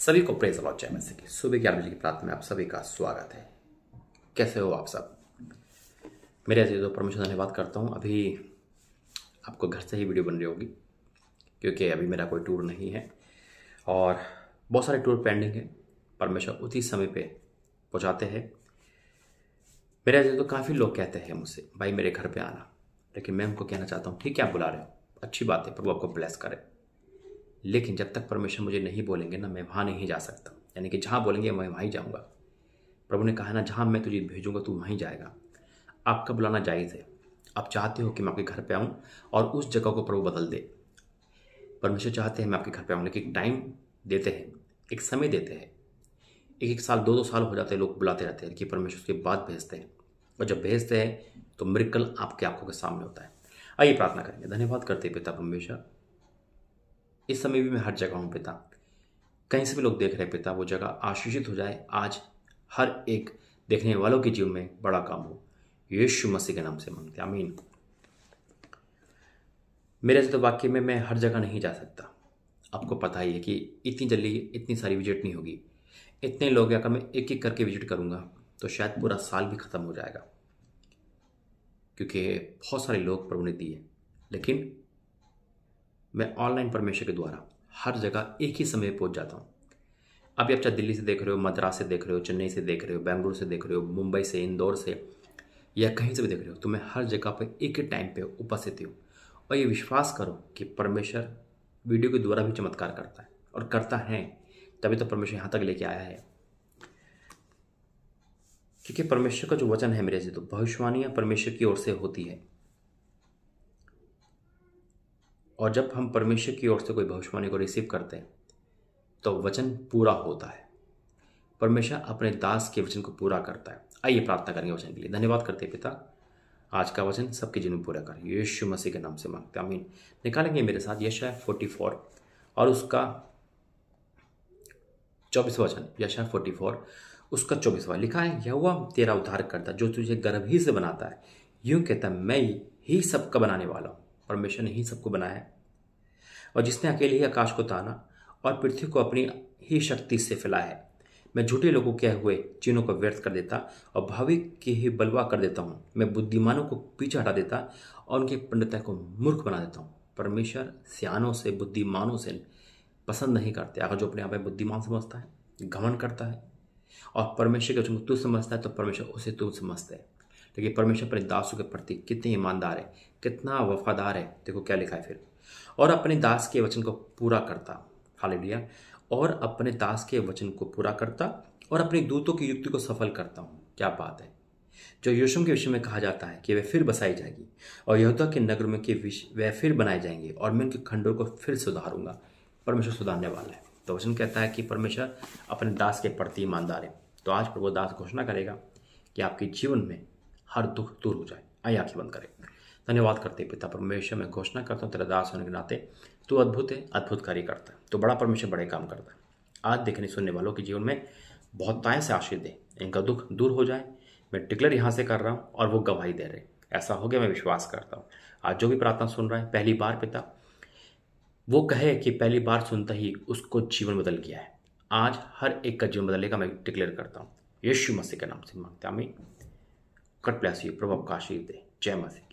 सभी को praise allot चैमन से की सुबह ग्यारह बजे की प्रार्थना में आप सभी का स्वागत है कैसे हो आप सब मेरे ऐसे तो परमेश्वर धन्यवाद करता हूँ अभी आपको घर से ही वीडियो बन रही होगी क्योंकि अभी मेरा कोई टूर नहीं है और बहुत सारे टूर पेंडिंग है परमेश्वर उसी समय पे पहुँचाते हैं मेरे ऐसे तो काफ़ी लोग कहते हैं मुझसे भाई मेरे घर पर आना लेकिन मैं उनको कहना चाहता हूँ ठीक है आप बुला रहे हो अच्छी बात है प्रभु आपको ब्लेस करें लेकिन जब तक परमेश्वर मुझे नहीं बोलेंगे ना मैं वहाँ नहीं जा सकता यानी कि जहाँ बोलेंगे मैं वहीं जाऊँगा प्रभु ने कहा ना जहाँ मैं तुझे भेजूँगा तू वहीं जाएगा आपका बुलाना जायज़ है आप चाहते हो कि मैं आपके घर पर आऊँ और उस जगह को प्रभु बदल दे परमेश्वर चाहते हैं मैं आपके घर पर आऊँ लेकिन टाइम देते हैं एक समय देते हैं एक एक साल दो दो साल हो जाते हैं लोग बुलाते रहते हैं कि परमेश्वर उसके बाद भेजते हैं और जब भेजते हैं तो मृकल आपके आंखों के सामने होता है आइए प्रार्थना करेंगे धन्यवाद करते पिता परमेश्वर इस समय भी मैं हर जगह हूँ पिता कहीं से भी लोग देख रहे पिता वो जगह आशीषित हो जाए आज हर एक देखने वालों के जीवन में बड़ा काम हो यीशु मसीह के नाम से मांगते अमीन मेरे से तो वाक्य में मैं हर जगह नहीं जा सकता आपको पता ही है कि इतनी जल्दी इतनी सारी विजिट नहीं होगी इतने लोग अगर मैं एक एक करके विजिट करूँगा तो शायद पूरा साल भी ख़त्म हो जाएगा क्योंकि बहुत सारे लोग प्रभु ने दिए लेकिन मैं ऑनलाइन परमेश्वर के द्वारा हर जगह एक ही समय पहुंच जाता हूँ अभी आप चाहे दिल्ली से देख रहे हो मद्रास से देख रहे हो चेन्नई से देख रहे हो बेंगलुरु से देख रहे हो मुंबई से इंदौर से या कहीं से भी देख रहे हो तो मैं हर जगह पर एक ही टाइम पर उपस्थित हूँ और ये विश्वास करो कि परमेश्वर वीडियो के द्वारा भी चमत्कार करता है और करता है तभी तो परमेश्वर यहाँ तक लेके आया है क्योंकि परमेश्वर का जो वचन है मेरे से तो भविष्यवाणियाँ परमेश्वर की ओर से होती है और जब हम परमेश्वर की ओर से कोई भविष्यवाणी को रिसीव करते हैं तो वचन पूरा होता है परमेश्वर अपने दास के वचन को पूरा करता है आइए प्रार्थना करेंगे वचन के लिए धन्यवाद करते हैं पिता आज का वचन सबके जीवन पूरा कर यीशु मसीह के नाम से मांगते हैं आमीन निकालेंगे मेरे साथ यशा फोर्टी फोर और उसका चौबीसवा वचन यशा फोर्टी फोर उसका चौबीसवा लिखा है यह हुआ तेरा उद्धार करता जो तुझे गर्भ ही से बनाता है यूं कहता मैं ही सबका बनाने वाला हूँ और मिशन ही सबको बनाया और जिसने अकेले ही आकाश को ताना और पृथ्वी को अपनी ही शक्ति से फैलाया है मैं झूठे लोगों के हुए चिन्हों को व्यर्थ कर देता और भाविक के ही बलवा कर देता हूँ मैं बुद्धिमानों को पीछे हटा देता और उनकी पंडिता को मूर्ख बना देता हूँ परमेश्वर सियानों से बुद्धिमानों से पसंद नहीं करते अगर जो अपने आप में बुद्धिमान समझता है घमन करता है और परमेश्वर जो तू समझता है तो परमेश्वर उसे तुम समझते हैं देखिए परमेश्वर अपने दासों के प्रति कितने ईमानदार है कितना वफादार है देखो क्या लिखा है फिर और अपने दास के वचन को पूरा करता हालेलुया और अपने दास के वचन को पूरा करता और अपने दूतों की युक्ति को सफल करता हूँ क्या बात है जो यशुम के विषय में कहा जाता है कि वह फिर बसाई जाएगी और यहूदा के नगर में के वह फिर बनाए जाएंगे और मैं उनके खंडों को फिर सुधारूंगा परमेश्वर सुधारने वाला है तो वचन कहता है कि परमेश्वर अपने दास के प्रति ईमानदार है तो आज प्रभु दास घोषणा करेगा कि आपके जीवन में हर दुख दूर हो जाए आई आंखें बंद करें धन्यवाद करते पिता परमेश्वर मैं घोषणा करता हूँ तेरा दास होने के नाते तू अद्भुत है अद्भुत कार्य करता है तो बड़ा परमेश्वर बड़े काम करता है आज देखने सुनने वालों के जीवन में बहुत ताएँ से आशीष दें इनका दुख दूर हो जाए मैं टिकलर यहाँ से कर रहा हूँ और वो गवाही दे रहे ऐसा हो गया मैं विश्वास करता हूँ आज जो भी प्रार्थना सुन रहा है पहली बार पिता वो कहे कि पहली बार सुनता ही उसको जीवन बदल गया है आज हर एक का जीवन बदलेगा मैं डिक्लेयर करता हूँ यीशु मसीह के नाम से मांगता आमीन God bless you. Prabhu Akash Jai Masi.